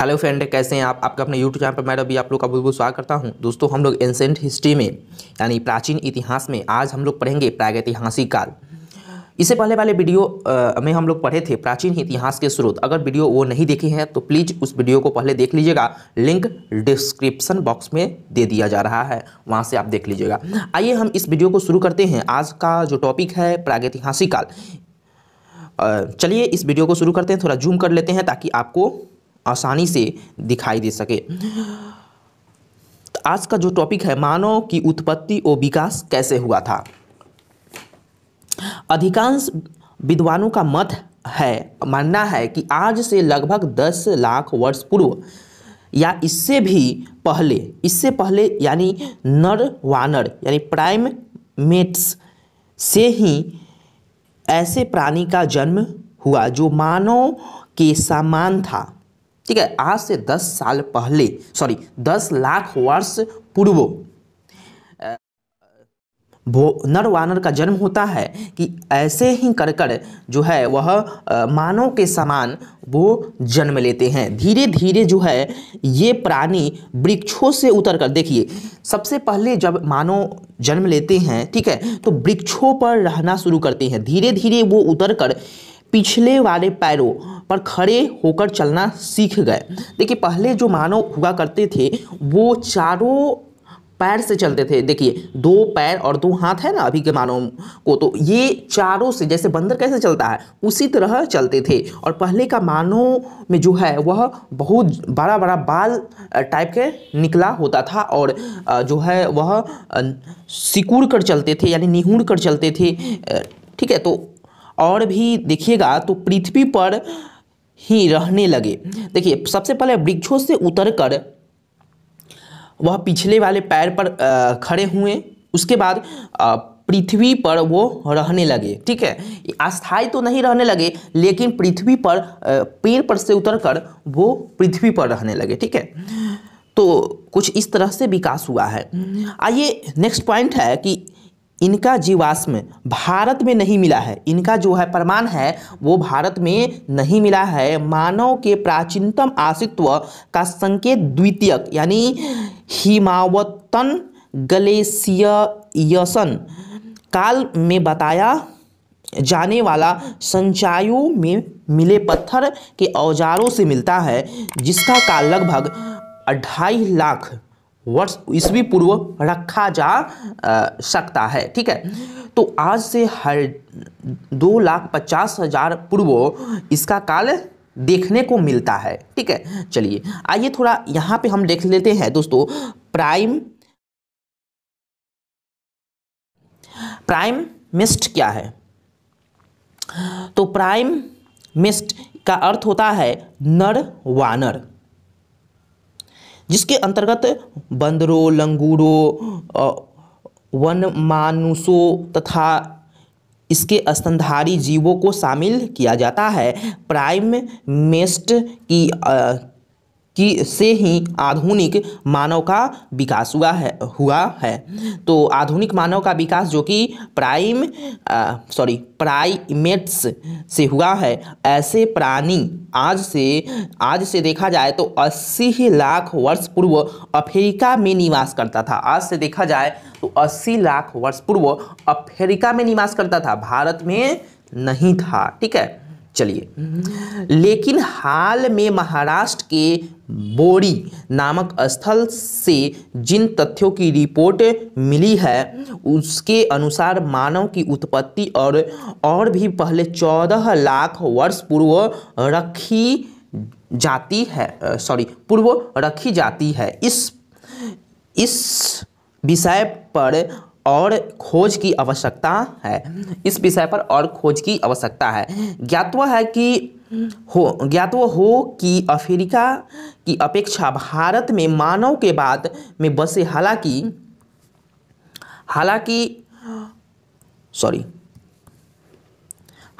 hello friend कैसे हैं आप आपका अपने यूट्यूब चैनल पर मैं अभी आप लोग का बहुत बहुत स्वागत करता हूं दोस्तों हम लोग एंसेंट हिस्ट्री में यानी प्राचीन इतिहास में आज हम लोग पढ़ेंगे प्रागैतिहासिक काल इससे पहले वाले वीडियो आ, में हम लोग पढ़े थे प्राचीन इतिहास के स्रोत अगर वीडियो वो नहीं देखे हैं तो प्लीज़ उस वीडियो को पहले देख लीजिएगा लिंक डिस्क्रिप्सन बॉक्स में दे दिया जा रहा है वहाँ से आप देख लीजिएगा आइए हम इस वीडियो को शुरू करते हैं आज का जो टॉपिक है प्रागैतिहासिक काल चलिए इस वीडियो को शुरू करते हैं थोड़ा जूम कर लेते हैं ताकि आपको आसानी से दिखाई दे सके आज का जो टॉपिक है मानव की उत्पत्ति और विकास कैसे हुआ था अधिकांश विद्वानों का मत है मानना है कि आज से लगभग दस लाख वर्ष पूर्व या इससे भी पहले इससे पहले यानी नर वानर यानी प्राइम मेट्स से ही ऐसे प्राणी का जन्म हुआ जो मानव के समान था ठीक है आज से दस साल पहले सॉरी दस लाख वर्ष पूर्व नर वानर का जन्म होता है कि ऐसे ही कर कर जो है वह मानव के समान वो जन्म लेते हैं धीरे धीरे जो है ये प्राणी वृक्षों से उतर कर देखिए सबसे पहले जब मानव जन्म लेते हैं ठीक है तो वृक्षों पर रहना शुरू करते हैं धीरे धीरे वो उतर कर पिछले वाले पैरों पर खड़े होकर चलना सीख गए देखिए पहले जो मानव हुआ करते थे वो चारों पैर से चलते थे देखिए दो पैर और दो हाथ है ना अभी के मानव को तो ये चारों से जैसे बंदर कैसे चलता है उसी तरह चलते थे और पहले का मानव में जो है वह बहुत बड़ा बड़ा बाल टाइप के निकला होता था और जो है वह सिकुड़ कर चलते थे यानी निहूड़ कर चलते थे ठीक है तो और भी देखिएगा तो पृथ्वी पर ही रहने लगे देखिए सबसे पहले वृक्षों से उतरकर वह पिछले वाले पैर पर खड़े हुए उसके बाद पृथ्वी पर वो रहने लगे ठीक है अस्थाई तो नहीं रहने लगे लेकिन पृथ्वी पर पेड़ पर से उतरकर वो पृथ्वी पर रहने लगे ठीक है तो कुछ इस तरह से विकास हुआ है आइए नेक्स्ट पॉइंट है कि इनका जीवाश्म भारत में नहीं मिला है इनका जो है प्रमाण है वो भारत में नहीं मिला है मानव के प्राचीनतम आशित्व का संकेत द्वितीयक यानी हिमावतन ग्लेशियसन काल में बताया जाने वाला संचायु में मिले पत्थर के औजारों से मिलता है जिसका काल लगभग अढ़ाई लाख वर्ष ईस्वी पूर्व रखा जा आ, सकता है ठीक है तो आज से हर दो लाख पचास हजार पूर्व इसका काल देखने को मिलता है ठीक है चलिए आइए थोड़ा यहाँ पे हम देख लेते हैं दोस्तों प्राइम प्राइम मिस्ट क्या है तो प्राइम मिस्ट का अर्थ होता है नर वानर जिसके अंतर्गत बंदरों लंगूरों वन मानुषों तथा इसके स्तनधारी जीवों को शामिल किया जाता है प्राइम मेस्ट की कि से ही आधुनिक मानव का विकास हुआ है हुआ है तो आधुनिक मानव का विकास जो कि प्राइम सॉरी प्राइमेट्स से हुआ है ऐसे प्राणी आज से आज से देखा जाए तो 80 लाख वर्ष पूर्व अफ्रीका में निवास करता था आज से देखा जाए तो 80 लाख वर्ष पूर्व अफ्रीका में निवास करता था भारत में नहीं था ठीक है चलिए लेकिन हाल में महाराष्ट्र के बोरी नामक स्थल से जिन तथ्यों की रिपोर्ट मिली है उसके अनुसार मानव की उत्पत्ति और और भी पहले चौदह लाख वर्ष पूर्व रखी जाती है सॉरी पूर्व रखी जाती है इस इस विषय पर और खोज की आवश्यकता है इस विषय पर और खोज की आवश्यकता है ज्ञातव है कि हो ज्ञातव हो कि अफ्रीका की अपेक्षा भारत में मानव के बाद में बसे हालांकि हालांकि सॉरी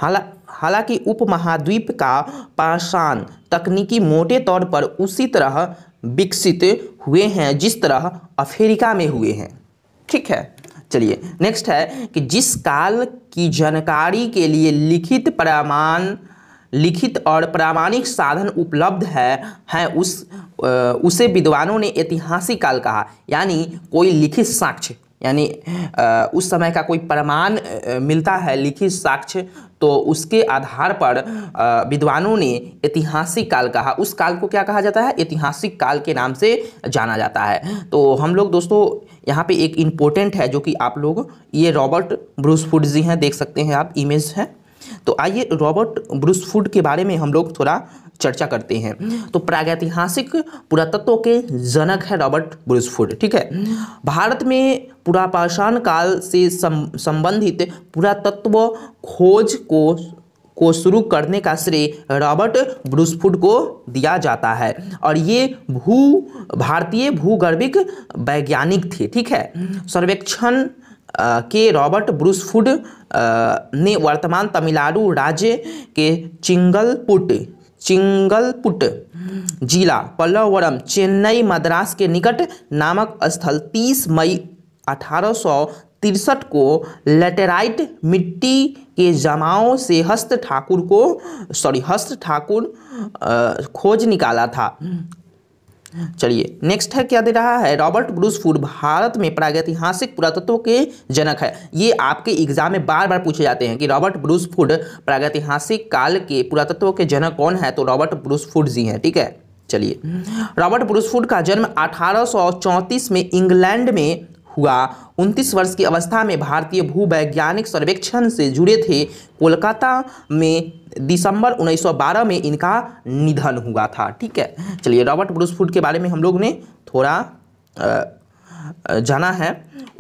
हाला हालांकि उपमहाद्वीप का पाषाण तकनीकी मोटे तौर पर उसी तरह विकसित हुए हैं जिस तरह अफ्रीका में हुए हैं ठीक है चलिए नेक्स्ट है कि जिस काल की जानकारी के लिए लिखित प्रमाण लिखित और प्रामाणिक साधन उपलब्ध है हैं उस उसे विद्वानों ने ऐतिहासिक काल कहा यानी कोई लिखित साक्ष्य यानी उस समय का कोई प्रमाण मिलता है लिखित साक्ष्य तो उसके आधार पर विद्वानों ने ऐतिहासिक काल कहा उस काल को क्या कहा जाता है ऐतिहासिक काल के नाम से जाना जाता है तो हम लोग दोस्तों यहाँ पे एक इम्पोर्टेंट है जो कि आप लोग ये रॉबर्ट ब्रूसफुड जी हैं देख सकते हैं आप इमेज हैं तो आइए रॉबर्ट ब्रूसफुड के बारे में हम लोग थोड़ा चर्चा करते हैं तो प्रागैतिहासिक पुरातत्व के जनक है रॉबर्ट ब्रूसफुड ठीक है भारत में पुरापाषाण काल से संबंधित पुरातत्व खोज को को शुरू करने का श्रेय रॉबर्ट ब्रूसफुड को दिया जाता है और ये भू भारतीय भूगर्भिक वैज्ञानिक थे ठीक है सर्वेक्षण के रॉबर्ट ब्रूसफुड ने वर्तमान तमिलनाडु राज्य के चिंगलपुट चिंगलपुट जिला पल्लवरम चेन्नई मद्रास के निकट नामक स्थल 30 मई अठारह को लेटेराइट मिट्टी के जमाओं से हस्त ठाकुर को सॉरी हस्त ठाकुर खोज निकाला था चलिए नेक्स्ट है क्या दे रहा है रॉबर्ट ब्रूस फूड भारत में प्रागैतिहासिक पुरातत्व के जनक है ये आपके एग्जाम में बार बार पूछे जाते हैं कि रॉबर्ट ब्रूस फूड प्रागैतिहासिक काल के पुरातत्व के जनक कौन है तो रॉबर्ट ब्रूस फूड जी हैं ठीक है चलिए रॉबर्ट ब्रूसफुड का जन्म अठारह में इंग्लैंड में हुआ उनतीस वर्ष की अवस्था में भारतीय भूवैज्ञानिक सर्वेक्षण से जुड़े थे कोलकाता में दिसंबर 1912 में इनका निधन हुआ था ठीक है चलिए रॉबर्ट ब्रूसफुट के बारे में हम लोग ने थोड़ा जाना है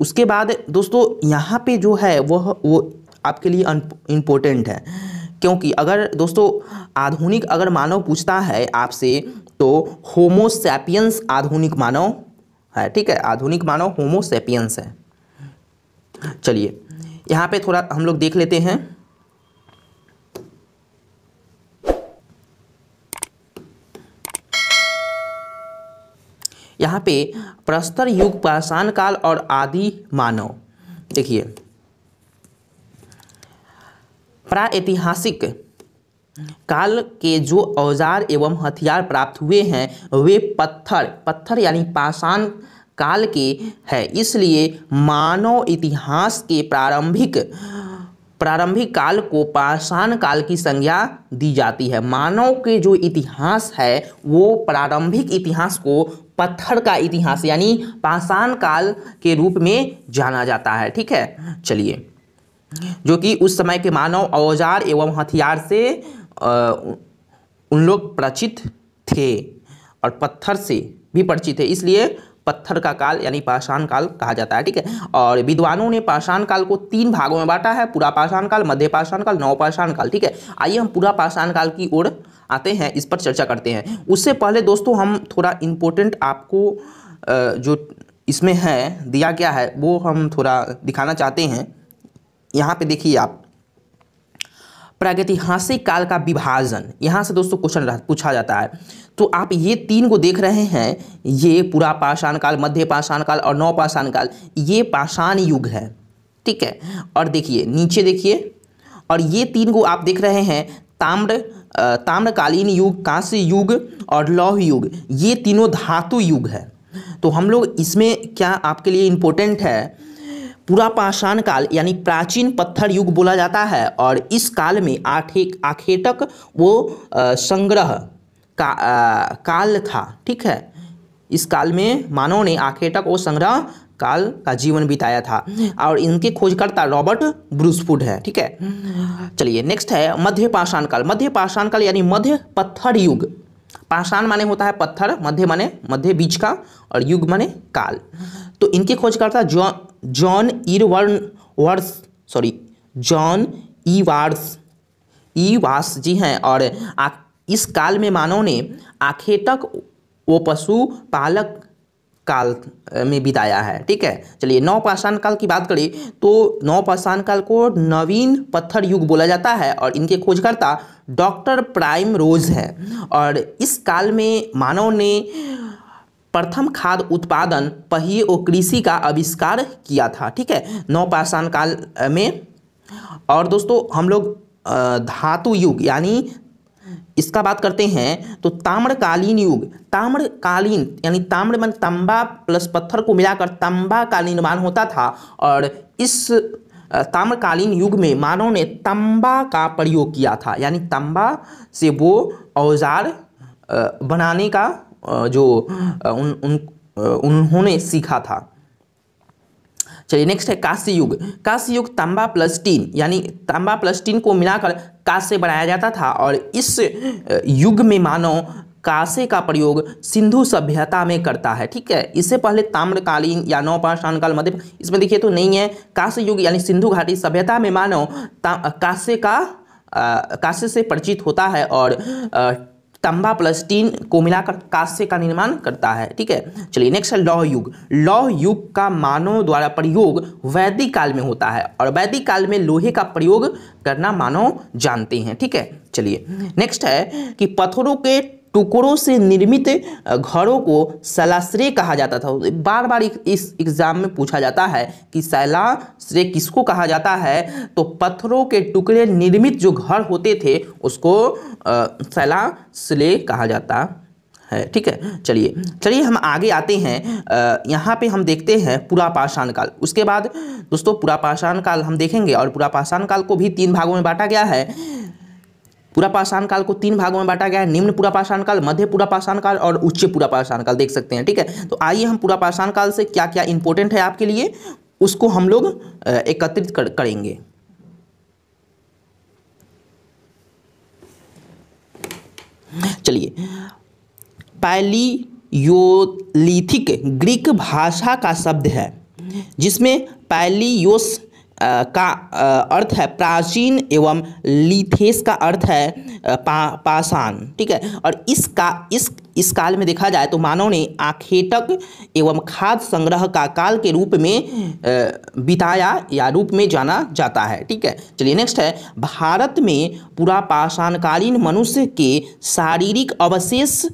उसके बाद दोस्तों यहाँ पे जो है वह वो आपके लिए इम्पोर्टेंट है क्योंकि अगर दोस्तों आधुनिक अगर मानव पूछता है आपसे तो होमोसैपियंस आधुनिक मानव है ठीक है आधुनिक मानव होमोसैपियंस है चलिए यहाँ पे थोड़ा हम लोग देख लेते हैं यहाँ पे प्रस्तर युग पाषाण काल और आदि मानव देखिए प्रातिहासिक काल के जो औजार एवं हथियार प्राप्त हुए हैं वे पत्थर पत्थर यानी पाषाण काल के है इसलिए मानव इतिहास के प्रारंभिक प्रारंभिक काल को पाषाण काल की संज्ञा दी जाती है मानव के जो इतिहास है वो प्रारंभिक इतिहास को पत्थर का इतिहास यानी पाषाण काल के रूप में जाना जाता है ठीक है चलिए जो कि उस समय के मानव औजार एवं हथियार से आ, उन लोग परिचित थे और पत्थर से भी परिचित थे इसलिए पत्थर का काल यानी पाषाण काल कहा जाता है ठीक है और विद्वानों ने पाषाण काल को तीन भागों में बांटा है पूरा पाषाण काल मध्य पाषाण काल नव पाषाण काल ठीक है आइए हम पूरा पाषाण काल की ओर आते हैं इस पर चर्चा करते हैं उससे पहले दोस्तों हम थोड़ा इम्पोर्टेंट आपको जो इसमें है दिया गया है वो हम थोड़ा दिखाना चाहते हैं यहाँ पे देखिए आप प्रागैतिहासिक काल का विभाजन यहाँ से दोस्तों क्वेश्चन पूछा जाता है तो आप ये तीन को देख रहे हैं ये पूरा पाषाण काल मध्य पाषाण काल और नौ पाषाण काल ये पाषाण युग है ठीक है और देखिए नीचे देखिए और ये तीन को आप देख रहे हैं ताम्र ताम्रकालीन युग कांस्य युग और लौह युग ये तीनों धातु युग है तो हम लोग इसमें क्या आपके लिए इम्पोर्टेंट है पूरा पाषाण काल यानी प्राचीन पत्थर युग बोला जाता है और इस काल में आठे आखेटक वो संग्रह का, आ, काल था ठीक है इस काल में मानव ने आखेटक और संग्रह काल का जीवन बिताया था और इनके खोजकर्ता रॉबर्ट ब्रूसफुड है ठीक है चलिए नेक्स्ट है मध्य पाषाण काल मध्य पाषाण काल यानी मध्य पत्थर युग पाषाण माने होता है पत्थर मध्य माने मध्य बीच का और युग माने काल तो इनके खोजकर्ता जॉन जॉन इरवर्न वर्स सॉरी जॉन ई वास जी हैं और इस काल में मानव ने आखेटक तक वो पशु पालक काल में बिताया है ठीक है चलिए नौ पाषाण काल की बात करें तो नौ पाषाण काल को नवीन पत्थर युग बोला जाता है और इनके खोजकर्ता डॉक्टर प्राइम रोज है और इस काल में मानव ने प्रथम खाद उत्पादन पहिए और कृषि का आविष्कार किया था ठीक है पाषाण काल में और दोस्तों हम लोग धातु युग यानी इसका बात करते हैं तो ताम्रकालीन युग ताम्रकालीन यानी ताम्र मन तंबा प्लस पत्थर को मिलाकर तंबा का निर्माण होता था और इस ताम्रकालीन युग में मानव ने तंबा का प्रयोग किया था यानी तंबा से वो औजार बनाने का जो उन, उन उन्होंने सीखा था चलिए नेक्स्ट है कांस्य युग कांस्य युग तांबा प्लस टीन यानी तांबा प्लस टीन को मिलाकर कांस्य बनाया जाता था और इस युग में मानव कांसे का प्रयोग सिंधु सभ्यता में करता है ठीक है इससे पहले ताम्रकालीन या नौपाषाण काल मध्य इसमें देखिए तो नहीं है कांस्य युग यानी सिंधु घाटी सभ्यता में मानव कांसे का कांस्य से परिचित होता है और तंबा प्लस टीन को मिलाकर कांस्य का निर्माण करता है ठीक है चलिए नेक्स्ट है लौह युग लौह युग का मानव द्वारा प्रयोग वैदिक काल में होता है और वैदिक काल में लोहे का प्रयोग करना मानव जानते हैं ठीक है चलिए नेक्स्ट है कि पत्थरों के टुकड़ों से निर्मित घरों को सलाश्रय कहा जाता था बार बार इस एग्ज़ाम में पूछा जाता है कि सैलाश्रय किसको कहा जाता है तो पत्थरों के टुकड़े निर्मित जो घर होते थे उसको सैलाश्रय कहा जाता है ठीक है चलिए चलिए हम आगे आते हैं यहाँ पे हम देखते हैं पूरा पाषाण काल उसके बाद दोस्तों पूरा पाषाण काल हम देखेंगे और पूरा पाषाण काल को भी तीन भागों में बांटा गया है पूरा पाषाण काल को तीन भागों में बांटा गया है निम्न पूरा पाषाण काल मध्य पूरा पाषाण काल और उच्च पूरा पाषाण काल देख सकते हैं ठीक है तो आइए हम पूरा पाषाण काल से क्या क्या इंपॉर्टेंट है आपके लिए उसको हम लोग एकत्रित कर, करेंगे चलिए पैलियोलिथिक ग्रीक भाषा का शब्द है जिसमें पैलियोस आ, का आ, अर्थ है प्राचीन एवं लिथेस का अर्थ है पा, पाषाण ठीक है और इसका इस इस काल में देखा जाए तो मानव ने आखेटक एवं खाद्य संग्रह का काल के रूप में बिताया या रूप में जाना जाता है ठीक है चलिए नेक्स्ट है भारत में पूरा पाषाणकालीन मनुष्य के शारीरिक अवशेष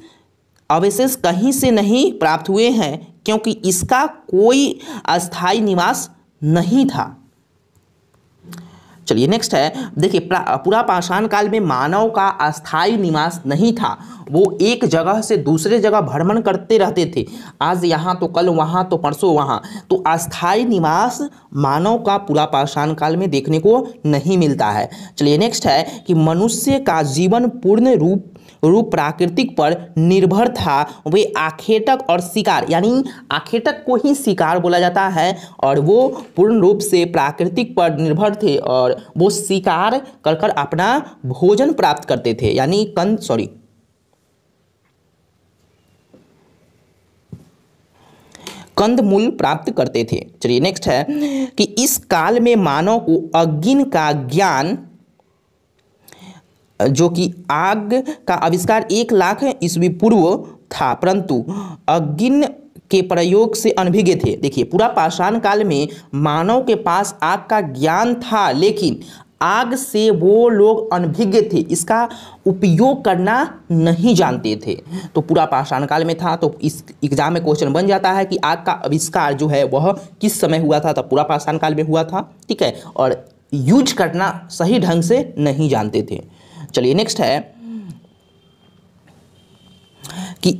अवशेष कहीं से नहीं प्राप्त हुए हैं क्योंकि इसका कोई अस्थायी निवास नहीं था चलिए नेक्स्ट है देखिए पूरा पाषाण काल में मानव का अस्थायी निवास नहीं था वो एक जगह से दूसरे जगह भ्रमण करते रहते थे आज यहाँ तो कल वहाँ तो परसों वहाँ तो अस्थायी निवास मानव का पूरा पाषाण काल में देखने को नहीं मिलता है चलिए नेक्स्ट है कि मनुष्य का जीवन पूर्ण रूप रूप प्राकृतिक पर निर्भर था वे आखेटक और शिकार यानी आखेटक को ही शिकार बोला जाता है और वो पूर्ण रूप से प्राकृतिक पर निर्भर थे और वो शिकार कर कर अपना भोजन प्राप्त करते थे यानी कंद सॉरी कंद मूल प्राप्त करते थे चलिए नेक्स्ट है कि इस काल में मानव को अग्न का ज्ञान जो कि आग का आविष्कार एक लाख ईस्वी पूर्व था परंतु अग्न के प्रयोग से अनभिज्ञ थे देखिए पूरा पाषाण काल में मानव के पास आग का ज्ञान था लेकिन आग से वो लोग अनभिज्ञ थे इसका उपयोग करना नहीं जानते थे तो पूरा पाषाण काल में था तो इस एग्जाम में क्वेश्चन बन जाता है कि आग का आविष्कार जो है वह किस समय हुआ था तो पूरा पाषाण काल में हुआ था ठीक है और यूज करना सही ढंग से नहीं जानते थे चलिए नेक्स्ट है कि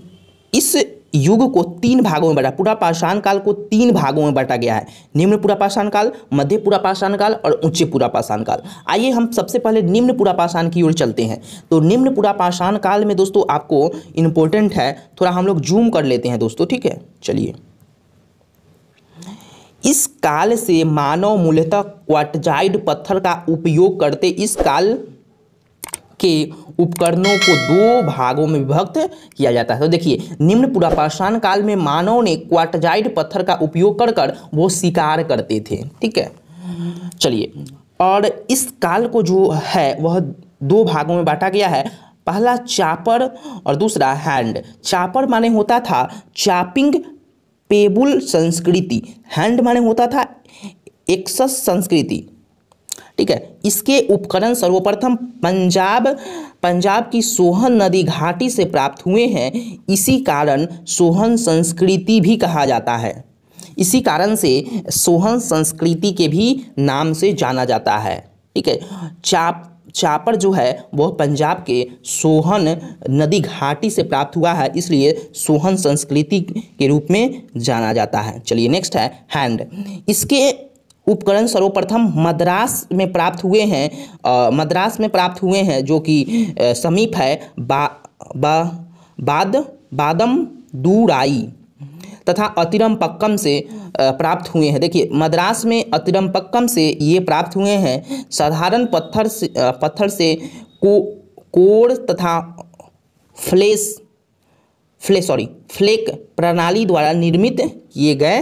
इस युग को तीन भागों में बांटा पूरा पाषाण काल को तीन भागों में बांटा गया है निम्न पूरा पाषाण काल मध्य पूरा पाषाण काल और उच्च पूरा पाषाण काल आइए हम सबसे पहले निम्न पूरा पाषाण की ओर चलते हैं तो निम्न पूरा पाषाण काल में दोस्तों आपको इंपॉर्टेंट है थोड़ा हम लोग जूम कर लेते हैं दोस्तों ठीक है चलिए इस काल से मानव मूलतः क्वाटजाइड पत्थर का उपयोग करते इस काल के उपकरणों को दो भागों में विभक्त किया जाता है तो देखिए निम्न पुरापाषाण काल में मानव ने क्वाटजाइड पत्थर का उपयोग कर कर वो शिकार करते थे ठीक है चलिए और इस काल को जो है वह दो भागों में बांटा गया है पहला चापर और दूसरा हैंड चापर माने होता था चापिंग पेबुल संस्कृति हैंड माने होता था एक्सस संस्कृति ठीक है इसके उपकरण सर्वप्रथम पंजाब पंजाब की सोहन नदी घाटी से प्राप्त हुए हैं इसी कारण सोहन संस्कृति भी कहा जाता है इसी कारण से सोहन संस्कृति के भी नाम से जाना जाता है ठीक है चाप चापर जो है वह पंजाब के सोहन नदी घाटी से प्राप्त हुआ है इसलिए सोहन संस्कृति के रूप में जाना जाता है चलिए नेक्स्ट है हैंड इसके उपकरण सर्वप्रथम मद्रास में प्राप्त हुए हैं मद्रास में प्राप्त हुए हैं जो कि समीप है बा, बा, बाद बादम दूराई तथा अतिरम पक्कम से प्राप्त हुए हैं देखिए मद्रास में अतिरम पक्कम से ये प्राप्त हुए हैं साधारण पत्थर से पत्थर से को कोर तथा फ्लेस फ्ले सॉरी फ्लेक प्रणाली द्वारा निर्मित किए गए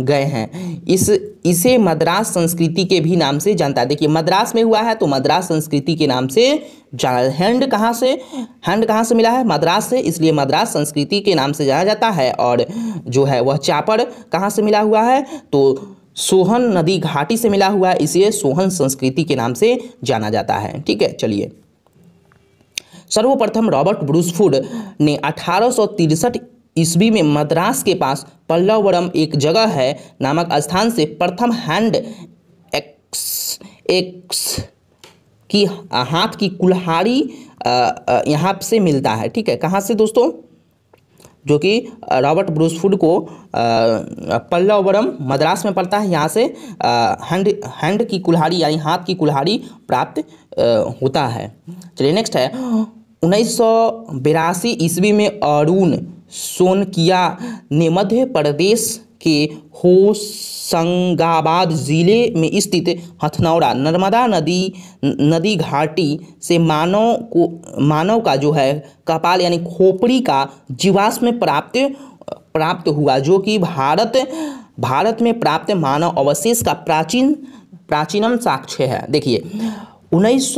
गए हैं इस इसे मद्रास संस्कृति के भी नाम से जानता है देखिए मद्रास में हुआ है तो मद्रास संस्कृति के नाम से जाना हैंड कहाँ से हैंड कहाँ से मिला है मद्रास से इसलिए मद्रास संस्कृति के नाम से जाना जाता है और जो है वह चापड़ कहाँ से मिला हुआ है तो सोहन नदी घाटी से मिला हुआ है इसे सोहन संस्कृति के नाम से जाना जाता है ठीक है चलिए सर्वप्रथम रॉबर्ट ब्रूसफुड ने अठारह ईस्वी में मद्रास के पास पल्लवरम एक जगह है नामक स्थान से प्रथम हैंड एक्स एक्स की हाथ की कुल्हाड़ी यहाँ से मिलता है ठीक है कहाँ से दोस्तों जो कि रॉबर्ट ब्रूसफुड को पल्लवरम मद्रास में पड़ता है यहाँ से हैंड हैंड की कुल्हाड़ी यानी हाथ की कुल्हाड़ी प्राप्त होता है चलिए नेक्स्ट है उन्नीस सौ ईस्वी में अरुण सोनकिया ने मध्य प्रदेश के होशंगाबाद ज़िले में स्थित हथनौरा नर्मदा नदी नदी घाटी से मानव को मानव का जो है कपाल यानी खोपड़ी का जीवाश्म प्राप्त प्राप्त हुआ जो कि भारत भारत में प्राप्त मानव अवशेष का प्राचीन प्राचीनम साक्ष्य है देखिए उन्नीस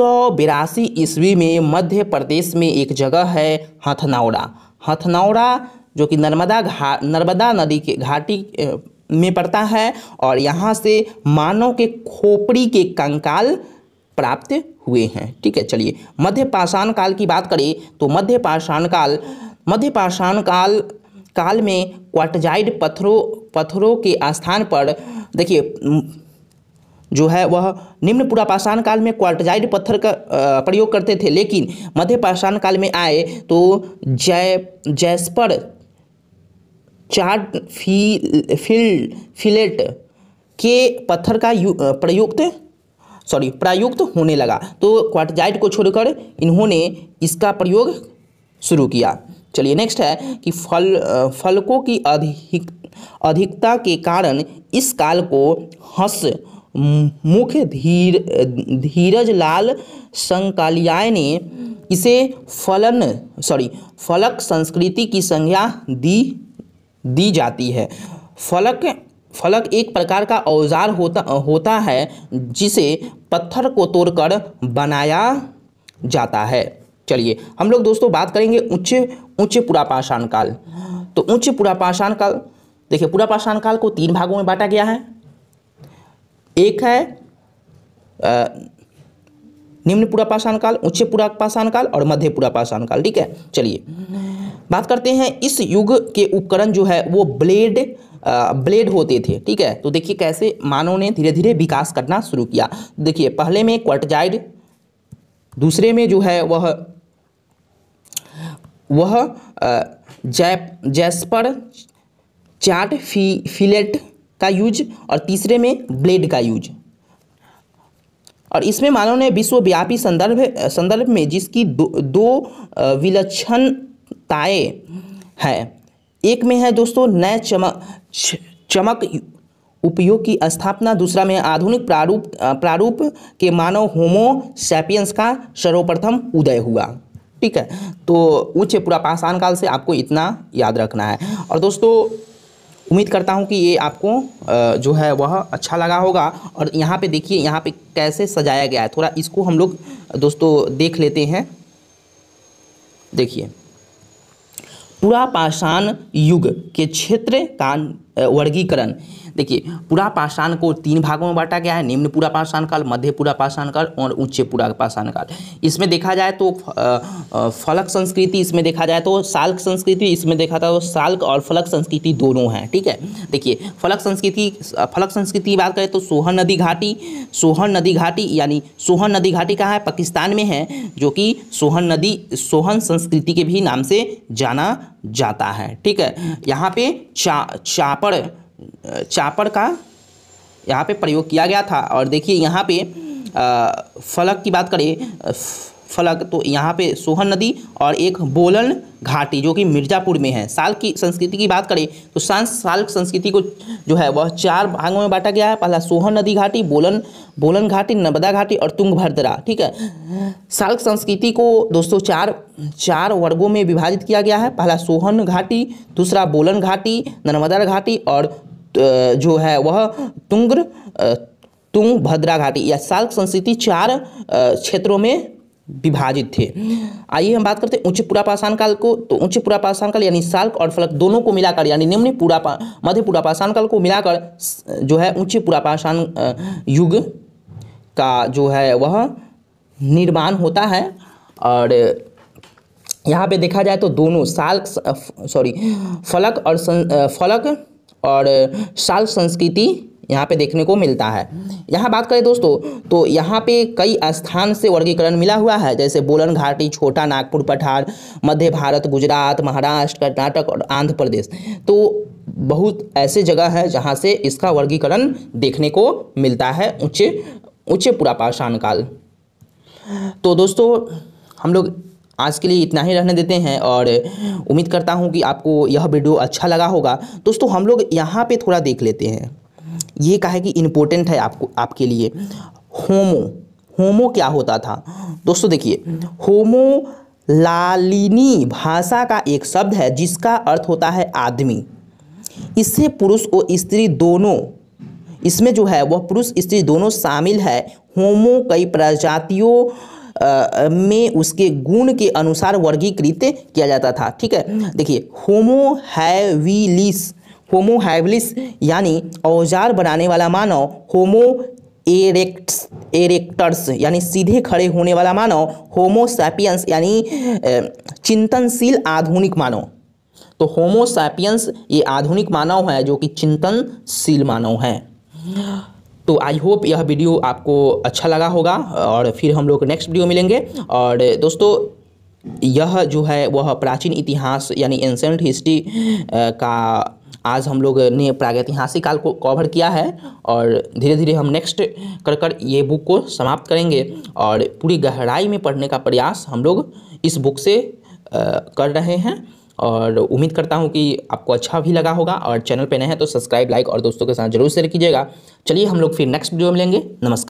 ईस्वी में मध्य प्रदेश में एक जगह है हथनौरा हथनौरा जो कि नर्मदा घा नर्मदा नदी के घाटी में पड़ता है और यहाँ से मानव के खोपड़ी के कंकाल प्राप्त हुए हैं ठीक है चलिए मध्य पाषाण काल की बात करें तो मध्य पाषाण काल मध्य पाषाण काल काल में क्वाटजाइड पत्थरों पत्थरों के स्थान पर देखिए जो है वह निम्न पूरा पाषाण काल में क्वार्टजाइड पत्थर का प्रयोग करते थे लेकिन मध्य पाषाण काल में आए तो जय जैस्पर चार्ट फी फिल फिलेट के पत्थर का प्रयुक्त सॉरी प्रयुक्त होने लगा तो क्वार्टजाइट को छोड़कर इन्होंने इसका प्रयोग शुरू किया चलिए नेक्स्ट है कि फल फलकों की अधिक अधिकता के कारण इस काल को हस मुख्य धीर धीरज लाल संकालियाय ने इसे फलन सॉरी फलक संस्कृति की संज्ञा दी दी जाती है फलक फलक एक प्रकार का औजार होता होता है जिसे पत्थर को तोड़कर बनाया जाता है चलिए हम लोग दोस्तों बात करेंगे उच्च उच्च पुरापाषाण काल तो उच्च पुरापाषाण काल देखिए पुरापाषाण काल को तीन भागों में बांटा गया है एक है निम्न पूरा पाषाण काल उच्च पूरा पाषाण काल और मध्य पूरा पाषाण काल ठीक है चलिए बात करते हैं इस युग के उपकरण जो है वो ब्लेड ब्लेड होते थे ठीक है तो देखिए कैसे मानव ने धीरे धीरे विकास करना शुरू किया देखिए पहले में क्वर्टजाइड दूसरे में जो है वह वह जैप जैस्पर चार्ट फी फिलेट का यूज और तीसरे में ब्लेड का यूज और इसमें मानव ने विश्वव्यापी संदर्भ संदर्भ में जिसकी दो, दो विलक्षणताएँ हैं एक में है दोस्तों नए चमक चमक उपयोग की स्थापना दूसरा में आधुनिक प्रारूप प्रारूप के मानव होमो सेपियंस का सर्वप्रथम उदय हुआ ठीक है तो उच्च पूरा पाषाण काल से आपको इतना याद रखना है और दोस्तों उम्मीद करता हूँ कि ये आपको जो है वह अच्छा लगा होगा और यहाँ पे देखिए यहाँ पे कैसे सजाया गया है थोड़ा इसको हम लोग दोस्तों देख लेते हैं देखिए पूरा पाषाण युग के क्षेत्र का वर्गीकरण देखिए पूरा पाषाण को तीन भागों में बांटा गया है निम्न पूरा पाषाण काल मध्य पूरा पाषाण काल और उच्च पूरा पाषाण काल इसमें देखा जाए तो फलक संस्कृति इसमें देखा जाए तो साल्क संस्कृति इसमें देखा जाए तो साल्क और फलक संस्कृति दोनों हैं ठीक है देखिए फलक संस्कृति फलक संस्कृति की बात करें तो सोहन नदी घाटी सोहन नदी घाटी यानी सोहन नदी घाटी कहाँ है पाकिस्तान में है जो कि सोहन नदी सोहन संस्कृति के भी नाम से जाना जाता है ठीक है यहाँ पे चा चापड़ चापर का यहाँ पे प्रयोग किया गया था और देखिए यहाँ पे फलक की बात करें फलक तो यहाँ पे सोहन नदी और एक बोलन घाटी जो कि मिर्ज़ापुर में है साल की संस्कृति की बात करें तो सांस साल संस्कृति को जो है वह चार भागों में बांटा गया है पहला सोहन नदी घाटी बोलन बोलन घाटी नर्मदा घाटी और तुंगभद्रा ठीक है साल संस्कृति को दोस्तों चार चार वर्गों में विभाजित किया गया है पहला सोहन घाटी दूसरा बोलन घाटी नर्मदा घाटी और जो है वह तुंग्र तुंग भद्रा घाटी या साल्क संस्कृति चार क्षेत्रों में विभाजित थे आइए हम बात करते हैं उच्च पुरापाषाण काल को तो उच्च पुरापाषाण काल यानी साल्क और फलक दोनों को मिलाकर यानी निम्न पुरापा मध्य पुरापाषाण काल को मिलाकर जो है उच्च पुरापाषाण युग का जो है वह निर्माण होता है और यहाँ पे देखा जाए तो दोनों साल्क सॉरी फलक और सं, फलक और शाल संस्कृति यहाँ पे देखने को मिलता है यहाँ बात करें दोस्तों तो यहाँ पे कई स्थान से वर्गीकरण मिला हुआ है जैसे बोलन घाटी छोटा नागपुर पठार मध्य भारत गुजरात महाराष्ट्र कर्नाटक और आंध्र प्रदेश तो बहुत ऐसे जगह है जहाँ से इसका वर्गीकरण देखने को मिलता है ऊँचे ऊँचे पुरापाषाण काल तो दोस्तों हम लोग आज के लिए इतना ही रहने देते हैं और उम्मीद करता हूँ कि आपको यह वीडियो अच्छा लगा होगा दोस्तों हम लोग यहाँ पे थोड़ा देख लेते हैं ये कहा है कि इम्पोर्टेंट है आपको आपके लिए होमो होमो क्या होता था दोस्तों देखिए होमो लालिनी भाषा का एक शब्द है जिसका अर्थ होता है आदमी इससे पुरुष और स्त्री दोनों इसमें जो है वह पुरुष स्त्री दोनों शामिल है होमो कई प्रजातियों में उसके गुण के अनुसार वर्गीकृत किया जाता था ठीक है देखिए होमो हैविलिस होमो हैविलिस यानी औजार बनाने वाला मानव होमो एरेक्ट्स एरेक्टर्स यानी सीधे खड़े होने वाला मानव होमोसैपियंस यानी चिंतनशील आधुनिक मानव तो होमोसैपियंस ये आधुनिक मानव है जो कि चिंतनशील मानव है तो आई होप यह वीडियो आपको अच्छा लगा होगा और फिर हम लोग नेक्स्ट वीडियो मिलेंगे और दोस्तों यह जो है वह प्राचीन इतिहास यानी एंशेंट हिस्ट्री का आज हम लोग ने प्रागैतिहासिक काल को कवर किया है और धीरे धीरे हम नेक्स्ट कर कर ये बुक को समाप्त करेंगे और पूरी गहराई में पढ़ने का प्रयास हम लोग इस बुक से कर रहे हैं और उम्मीद करता हूँ कि आपको अच्छा भी लगा होगा और चैनल पर नए हैं तो सब्सक्राइब लाइक और दोस्तों के साथ जरूर शेयर कीजिएगा चलिए हम लोग फिर नेक्स्ट वीडियो में लेंगे नमस्कार